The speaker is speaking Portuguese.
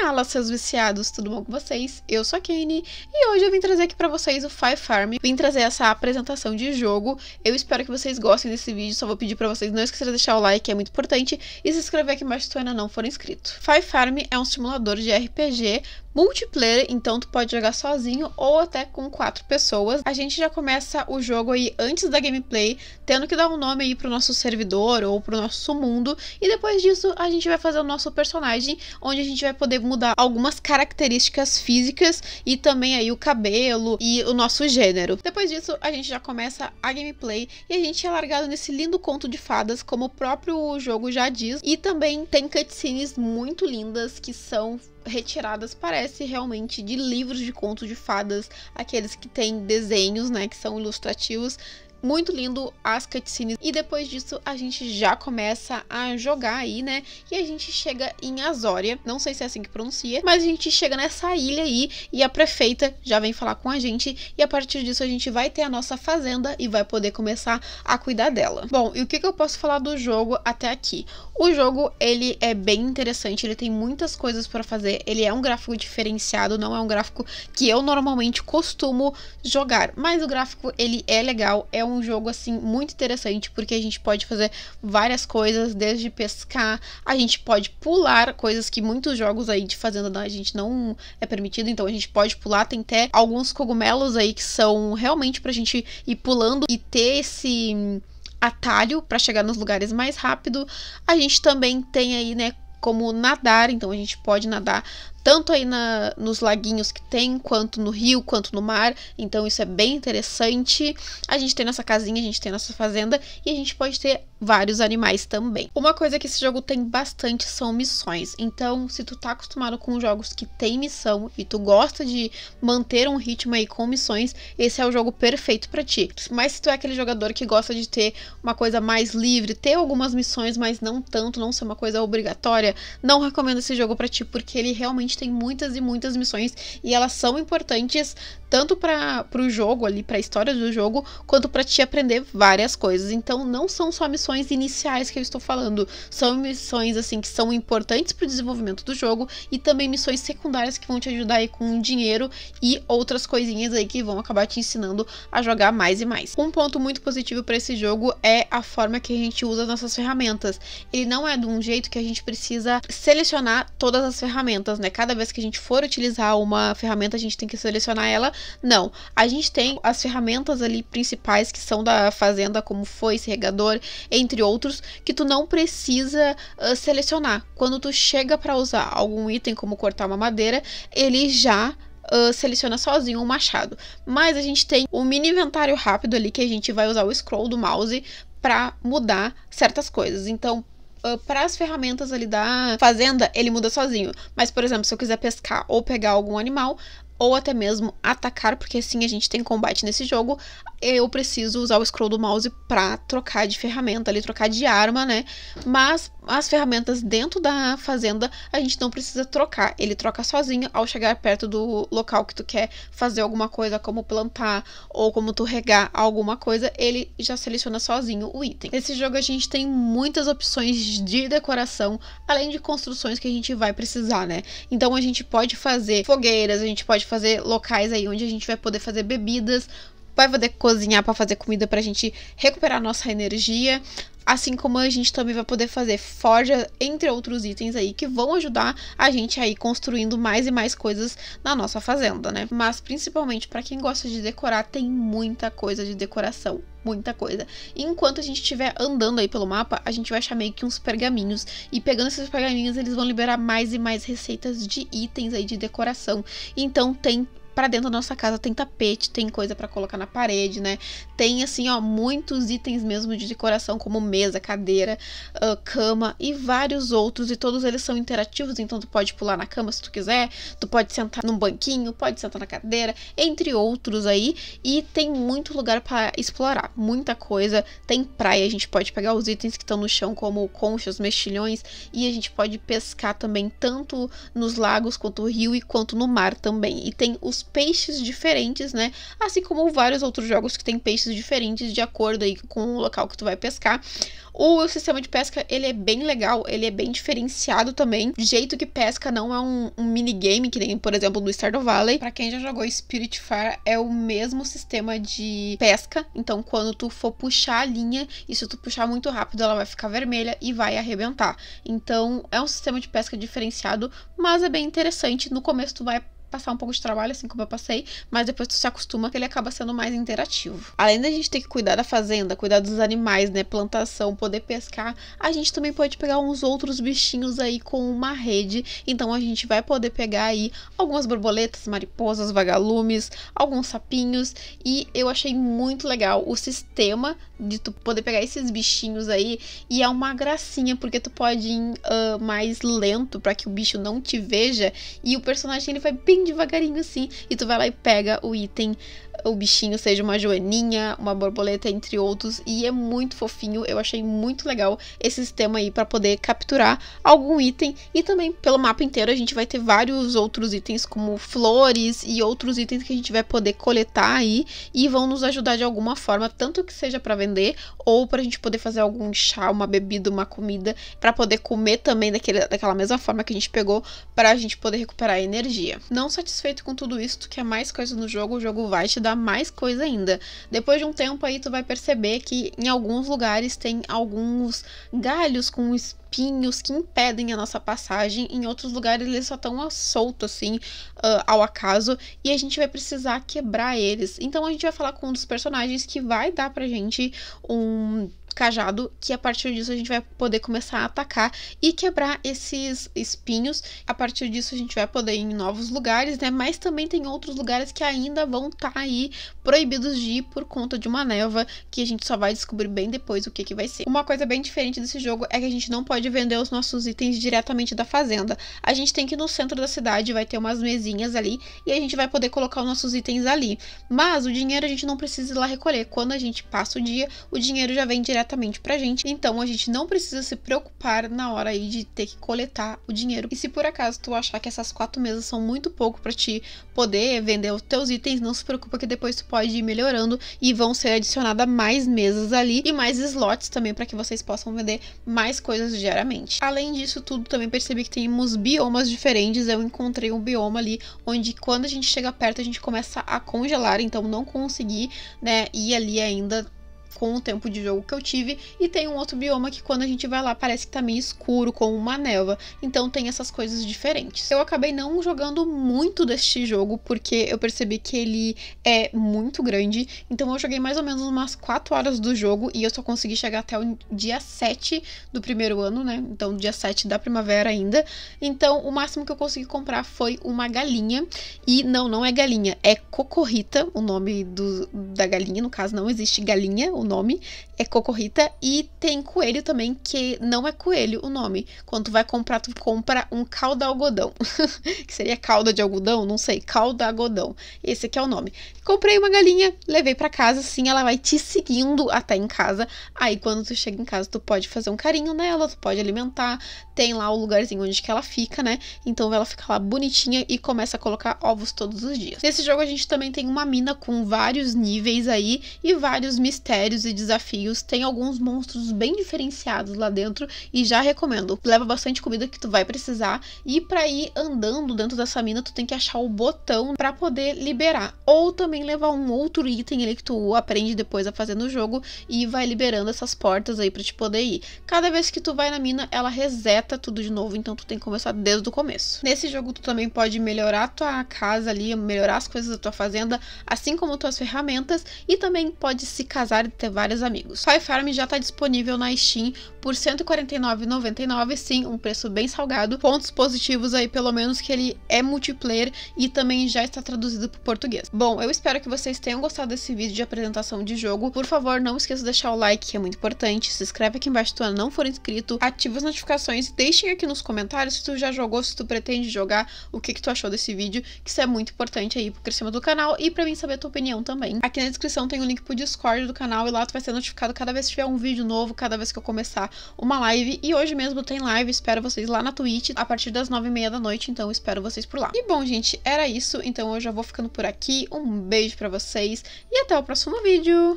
Fala, seus viciados, tudo bom com vocês? Eu sou a Kane e hoje eu vim trazer aqui para vocês o Fire Farm. Vim trazer essa apresentação de jogo. Eu espero que vocês gostem desse vídeo, só vou pedir para vocês não esquecer de deixar o like, é muito importante, e se inscrever aqui embaixo se tu ainda não for inscrito. Fire Farm é um simulador de RPG Multiplayer, então tu pode jogar sozinho ou até com quatro pessoas. A gente já começa o jogo aí antes da gameplay, tendo que dar um nome aí pro nosso servidor ou pro nosso mundo, e depois disso a gente vai fazer o nosso personagem, onde a gente vai poder mudar algumas características físicas e também aí o cabelo e o nosso gênero. Depois disso, a gente já começa a gameplay e a gente é largado nesse lindo conto de fadas, como o próprio jogo já diz, e também tem cutscenes muito lindas que são retiradas parece realmente de livros de contos de fadas, aqueles que têm desenhos, né, que são ilustrativos muito lindo as cutscenes. E depois disso a gente já começa a jogar aí, né? E a gente chega em Azoria não sei se é assim que pronuncia, mas a gente chega nessa ilha aí e a prefeita já vem falar com a gente. E a partir disso a gente vai ter a nossa fazenda e vai poder começar a cuidar dela. Bom, e o que, que eu posso falar do jogo até aqui? O jogo, ele é bem interessante, ele tem muitas coisas para fazer, ele é um gráfico diferenciado, não é um gráfico que eu normalmente costumo jogar, mas o gráfico, ele é legal, é um um jogo assim muito interessante porque a gente pode fazer várias coisas, desde pescar, a gente pode pular coisas que muitos jogos aí de fazenda não, a gente não é permitido, então a gente pode pular, tem até alguns cogumelos aí que são realmente pra gente ir pulando e ter esse atalho para chegar nos lugares mais rápido. A gente também tem aí, né, como nadar, então a gente pode nadar tanto aí na, nos laguinhos que tem, quanto no rio, quanto no mar. Então isso é bem interessante. A gente tem nossa casinha, a gente tem nossa fazenda e a gente pode ter vários animais também. Uma coisa que esse jogo tem bastante são missões. Então, se tu tá acostumado com jogos que tem missão e tu gosta de manter um ritmo aí com missões, esse é o jogo perfeito para ti. Mas se tu é aquele jogador que gosta de ter uma coisa mais livre, ter algumas missões, mas não tanto, não ser uma coisa obrigatória, não recomendo esse jogo para ti porque ele realmente gente tem muitas e muitas missões e elas são importantes tanto para o jogo ali, para a história do jogo, quanto para te aprender várias coisas. Então não são só missões iniciais que eu estou falando, são missões assim que são importantes para o desenvolvimento do jogo e também missões secundárias que vão te ajudar aí com dinheiro e outras coisinhas aí que vão acabar te ensinando a jogar mais e mais. Um ponto muito positivo para esse jogo é a forma que a gente usa as nossas ferramentas. Ele não é de um jeito que a gente precisa selecionar todas as ferramentas, né? Cada vez que a gente for utilizar uma ferramenta, a gente tem que selecionar ela não. A gente tem as ferramentas ali principais que são da fazenda, como foice, regador, entre outros, que tu não precisa uh, selecionar. Quando tu chega para usar algum item, como cortar uma madeira, ele já Uh, seleciona sozinho o um machado. Mas a gente tem um mini inventário rápido ali que a gente vai usar o scroll do mouse para mudar certas coisas. Então, uh, ah, para as ferramentas ali da fazenda, ele muda sozinho. Mas, por exemplo, se eu quiser pescar ou pegar algum animal, ou até mesmo atacar, porque sim, a gente tem combate nesse jogo, eu preciso usar o scroll do mouse para trocar de ferramenta ali, trocar de arma, né? Mas as ferramentas dentro da fazenda a gente não precisa trocar. Ele troca sozinho ao chegar perto do local que tu quer fazer alguma coisa, como plantar ou como tu regar alguma coisa, ele já seleciona sozinho o item. Nesse jogo a gente tem muitas opções de decoração, além de construções que a gente vai precisar, né? Então a gente pode fazer fogueiras, a gente pode fazer locais aí onde a gente vai poder fazer bebidas, vai poder cozinhar para fazer comida para a gente recuperar nossa energia. Assim como a gente também vai poder fazer forja, entre outros itens aí, que vão ajudar a gente aí construindo mais e mais coisas na nossa fazenda, né? Mas principalmente para quem gosta de decorar, tem muita coisa de decoração muita coisa. enquanto a gente estiver andando aí pelo mapa, a gente vai achar meio que uns pergaminhos. E pegando esses pergaminhos, eles vão liberar mais e mais receitas de itens aí de decoração. Então tem para dentro da nossa casa tem tapete, tem coisa para colocar na parede, né? Tem assim, ó, muitos itens mesmo de decoração, como mesa, cadeira, uh, cama e vários outros, e todos eles são interativos, então tu pode pular na cama se tu quiser, tu pode sentar num banquinho, pode sentar na cadeira, entre outros aí, e tem muito lugar para explorar, muita coisa. Tem praia, a gente pode pegar os itens que estão no chão, como conchas, mexilhões, e a gente pode pescar também tanto nos lagos quanto no rio e quanto no mar também. E tem os peixes diferentes, né? Assim como vários outros jogos que tem peixes diferentes de acordo aí com o local que tu vai pescar. O sistema de pesca, ele é bem legal, ele é bem diferenciado também. O jeito que pesca não é um, um minigame, que nem, por exemplo, no Stardew Valley. Para quem já jogou Spirit Fire, é o mesmo sistema de pesca. Então, quando tu for puxar a linha, e se tu puxar muito rápido, ela vai ficar vermelha e vai arrebentar. Então, é um sistema de pesca diferenciado, mas é bem interessante. No começo, tu vai passar um pouco de trabalho, assim como eu passei, mas depois tu se acostuma que ele acaba sendo mais interativo. Além da gente ter que cuidar da fazenda, cuidar dos animais, né, plantação, poder pescar, a gente também pode pegar uns outros bichinhos aí com uma rede, então a gente vai poder pegar aí algumas borboletas, mariposas, vagalumes, alguns sapinhos, e eu achei muito legal o sistema de tu poder pegar esses bichinhos aí, e é uma gracinha, porque tu pode ir uh, mais lento para que o bicho não te veja, e o personagem ele vai bem bem devagarinho assim, e tu vai lá e pega o item o bichinho seja uma joaninha, uma borboleta, entre outros, e é muito fofinho. Eu achei muito legal esse sistema aí para poder capturar algum item e também pelo mapa inteiro a gente vai ter vários outros itens como flores e outros itens que a gente vai poder coletar aí e vão nos ajudar de alguma forma, tanto que seja para vender ou para a gente poder fazer algum chá, uma bebida, uma comida, para poder comer também daquele, daquela mesma forma que a gente pegou para a gente poder recuperar a energia. Não satisfeito com tudo isso, tu quer é mais coisas no jogo, o jogo vai te dar mais coisa ainda. Depois de um tempo aí tu vai perceber que em alguns lugares tem alguns galhos com espinhos que impedem a nossa passagem, em outros lugares eles só estão soltos assim, uh, ao acaso, e a gente vai precisar quebrar eles. Então a gente vai falar com um dos personagens que vai dar pra gente um cajado, que a partir disso a gente vai poder começar a atacar e quebrar esses espinhos. A partir disso a gente vai poder ir em novos lugares, né? Mas também tem outros lugares que ainda vão estar tá aí proibidos de ir por conta de uma neva, que a gente só vai descobrir bem depois o que que vai ser. Uma coisa bem diferente desse jogo é que a gente não pode vender os nossos itens diretamente da fazenda. A gente tem que ir no centro da cidade, vai ter umas mesinhas ali e a gente vai poder colocar os nossos itens ali. Mas o dinheiro a gente não precisa ir lá recolher. Quando a gente passa o dia, o dinheiro já vem direto diretamente pra gente, então a gente não precisa se preocupar na hora aí de ter que coletar o dinheiro. E se por acaso tu achar que essas quatro mesas são muito pouco para te poder vender os teus itens, não se preocupa que depois tu pode ir melhorando e vão ser adicionadas mais mesas ali e mais slots também para que vocês possam vender mais coisas diariamente. Além disso tudo, também percebi que temos biomas diferentes. Eu encontrei um bioma ali onde quando a gente chega perto a gente começa a congelar, então não consegui, né, ir ali ainda com o tempo de jogo que eu tive. E tem um outro bioma que quando a gente vai lá parece que tá meio escuro, com uma neva. Então tem essas coisas diferentes. Eu acabei não jogando muito deste jogo, porque eu percebi que ele é muito grande. Então eu joguei mais ou menos umas 4 horas do jogo e eu só consegui chegar até o dia 7 do primeiro ano, né? Então dia 7 da primavera ainda. Então o máximo que eu consegui comprar foi uma galinha. E não, não é galinha, é cocorrita, o nome do, da galinha. No caso, não existe galinha, o nome, é Cocorrita, e tem coelho também, que não é coelho o nome. Quando tu vai comprar, tu compra um calda algodão, que seria calda de algodão, não sei, calda algodão. Esse aqui é o nome. Comprei uma galinha, levei para casa, sim, ela vai te seguindo até em casa. Aí quando tu chega em casa, tu pode fazer um carinho nela, tu pode alimentar, tem lá o lugarzinho onde que ela fica, né? Então ela fica lá bonitinha e começa a colocar ovos todos os dias. Nesse jogo a gente também tem uma mina com vários níveis aí e vários mistérios mistérios e desafios. Tem alguns monstros bem diferenciados lá dentro e já recomendo. Leva bastante comida que tu vai precisar e para ir andando dentro dessa mina tu tem que achar o botão para poder liberar ou também levar um outro item ali que tu aprende depois a fazer no jogo e vai liberando essas portas aí para te poder ir. Cada vez que tu vai na mina, ela reseta tudo de novo, então tu tem que começar desde o começo. Nesse jogo tu também pode melhorar tua casa ali, melhorar as coisas da tua fazenda, assim como tuas ferramentas e também pode se casar ter vários amigos. Toy Farm já está disponível na Steam por R$ 149,99, sim, um preço bem salgado. Pontos positivos aí, pelo menos que ele é multiplayer e também já está traduzido para português. Bom, eu espero que vocês tenham gostado desse vídeo de apresentação de jogo. Por favor, não esqueça de deixar o like, que é muito importante. Se inscreve aqui embaixo se tu ainda não for inscrito. Ativa as notificações e deixem aqui nos comentários se tu já jogou, se tu pretende jogar, o que, que tu achou desse vídeo, que isso é muito importante aí para o crescimento do canal e para mim saber a tua opinião também. Aqui na descrição tem o um link o Discord do canal e lá tu vai ser notificado cada vez que tiver um vídeo novo, cada vez que eu começar uma live. E hoje mesmo tem live, espero vocês lá na Twitch a partir das nove e meia da noite, então espero vocês por lá. E bom, gente, era isso, então eu já vou ficando por aqui. Um beijo para vocês e até o próximo vídeo!